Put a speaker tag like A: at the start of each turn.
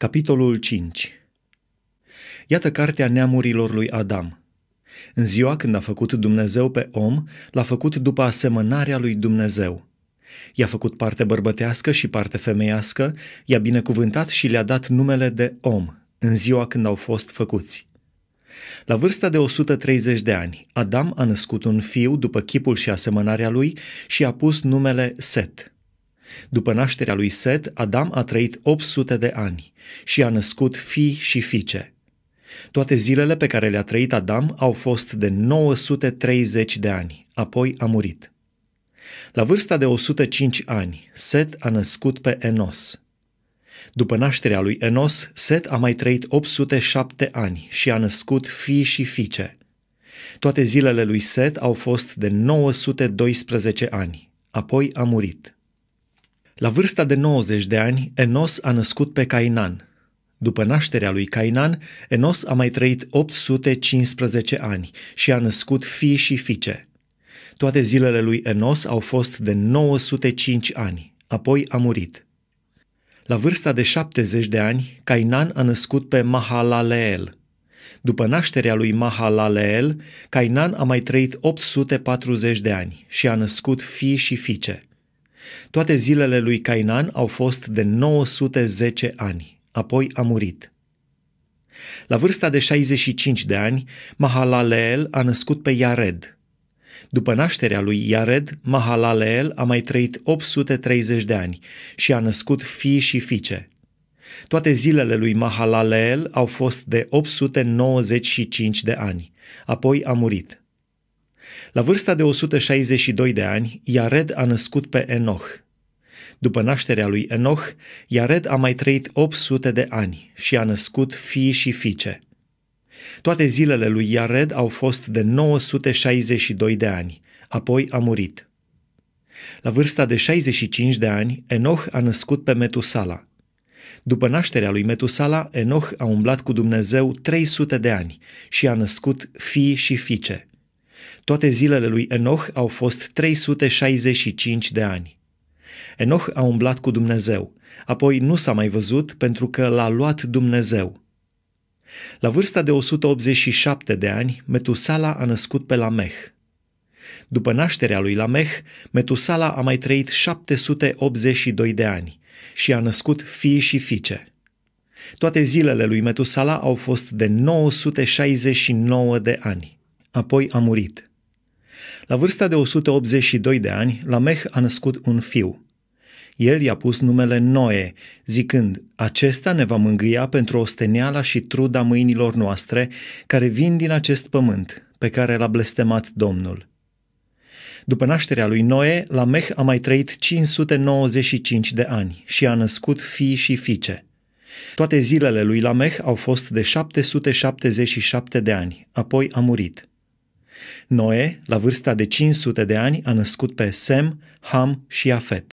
A: Capitolul 5 Iată cartea neamurilor lui Adam. În ziua când a făcut Dumnezeu pe om, l-a făcut după asemănarea lui Dumnezeu. I-a făcut parte bărbătească și parte femeiască, i-a binecuvântat și le-a dat numele de om, în ziua când au fost făcuți. La vârsta de 130 de ani, Adam a născut un fiu după chipul și asemănarea lui și a pus numele Set. După nașterea lui Set, Adam a trăit 800 de ani și a născut fii și fiice. Toate zilele pe care le-a trăit Adam au fost de 930 de ani, apoi a murit. La vârsta de 105 ani, Set a născut pe Enos. După nașterea lui Enos, Set a mai trăit 807 ani și a născut fii și fiice. Toate zilele lui Set au fost de 912 ani, apoi a murit. La vârsta de 90 de ani, Enos a născut pe Cainan. După nașterea lui Cainan, Enos a mai trăit 815 ani și a născut fii și fiice. Toate zilele lui Enos au fost de 905 ani, apoi a murit. La vârsta de 70 de ani, Cainan a născut pe Mahalaleel. După nașterea lui Mahalaleel, Cainan a mai trăit 840 de ani și a născut fii și fiice. Toate zilele lui Cainan au fost de 910 ani, apoi a murit. La vârsta de 65 de ani, Mahalaleel a născut pe Iared. După nașterea lui Iared, Mahalaleel a mai trăit 830 de ani și a născut fii și fiice. Toate zilele lui Mahalaleel au fost de 895 de ani, apoi a murit. La vârsta de 162 de ani, Iared a născut pe Enoch. După nașterea lui Enoch, Iared a mai trăit 800 de ani și a născut fii și fiice. Toate zilele lui Iared au fost de 962 de ani, apoi a murit. La vârsta de 65 de ani, Enoch a născut pe Metusala. După nașterea lui Metusala, Enoch a umblat cu Dumnezeu 300 de ani și a născut fii și fiice. Toate zilele lui Enoch au fost 365 de ani. Enoch a umblat cu Dumnezeu, apoi nu s-a mai văzut pentru că l-a luat Dumnezeu. La vârsta de 187 de ani, Metusala a născut pe Lameh. După nașterea lui Lameh, Metusala a mai trăit 782 de ani și a născut fii și fiice. Toate zilele lui Metusala au fost de 969 de ani. Apoi a murit. La vârsta de 182 de ani, Lameh a născut un fiu. El i-a pus numele Noe, zicând, acesta ne va mângâia pentru osteneala și truda mâinilor noastre care vin din acest pământ, pe care l-a blestemat Domnul. După nașterea lui Noe, Lameh a mai trăit 595 de ani și a născut fii și fiice. Toate zilele lui Lameh au fost de 777 de ani, apoi a murit. Noe, la vârsta de 500 de ani, a născut pe Sem, Ham și Afet.